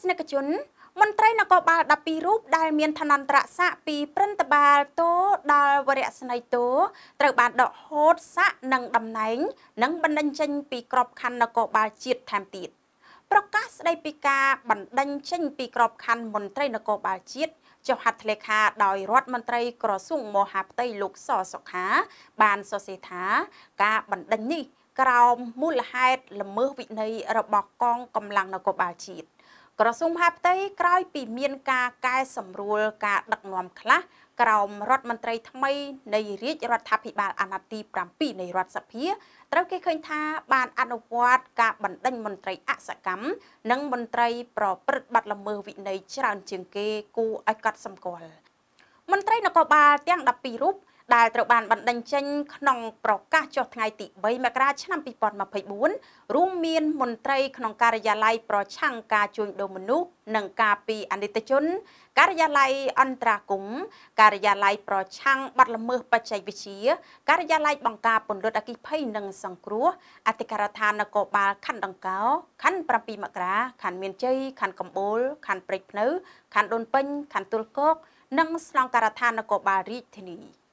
ស្សនិកជន មន្ត្រីនគរបាល12រូបដែលមានឋានន្តរស័ក្តិពីព្រឹទ្ធបាលតូដល់វរៈស្នីតូត្រូវបានដកហូតស័ក្តិនិងតំណែងនិងបណ្ដឹងចេញពីក្របខ័ណ្ឌនគរបាលជាតិតាមទៀតប្រកាសស្ដីពីការបណ្ដឹងចេញពីក្របខ័ណ្ឌមន្ត្រីនគរបាលជាតិចុះហត្ថលេខាដោយរដ្ឋមន្ត្រីក្រសួងមហាផ្ទៃលោកសសុខា បានសរសេរថាការបណ្ដឹងនេះ ក្រោមមូលហេតុល្មើសវិន័យរបស់កងកម្លាំងនគរបាលជាតិក្រសួងមហាផ្ទៃក្រោយពីមានការកែសម្រួល ការ ដឹកនាំខ្លះក្រោមរដ្ឋមន្ត្រីថ្មី នៃរាជរដ្ឋាភិបាលអាណត្តិទី7នៃរដ្ឋសភាត្រូវគេឃើញថាបានអនុវត្តការបណ្ដេញមន្ត្រីអសកម្មនិងមន្ត្រីប្រព្រឹត្តបទល្មើសវិន័យច្រើនជាងគេគួរឲ្យកត់សម្គាល់មន្ត្រីនគរបាលទាំង12រូបដែលត្រូវបានបណ្ដេញចេញក្នុងប្រកាសចុះថ្ងៃទី3មករាឆ្នាំ2024រួមមានមន្ត្រី ក្នុងការិយាល័យប្រឆាំងការជួញដូរមនុស្សនិងការពីអនិច្ចជនការិយាល័យអន្តរាគមការិយាល័យប្រឆាំងបទល្មើសបច្ចេកវិទ្យាការិយាល័យបង្ការពន្លត់អគិភ័យនិងសង្គ្រោះអធិការដ្ឋាននគរបាលខណ្ឌដង្កោខណ្ឌ7មករាខណ្ឌមានជ័យខណ្ឌកំពូលខណ្ឌព្រែកភ្នៅខណ្ឌដូនពេញខណ្ឌទួលគោកនិងស្នងការដ្ឋាននគរបាលរាជធានី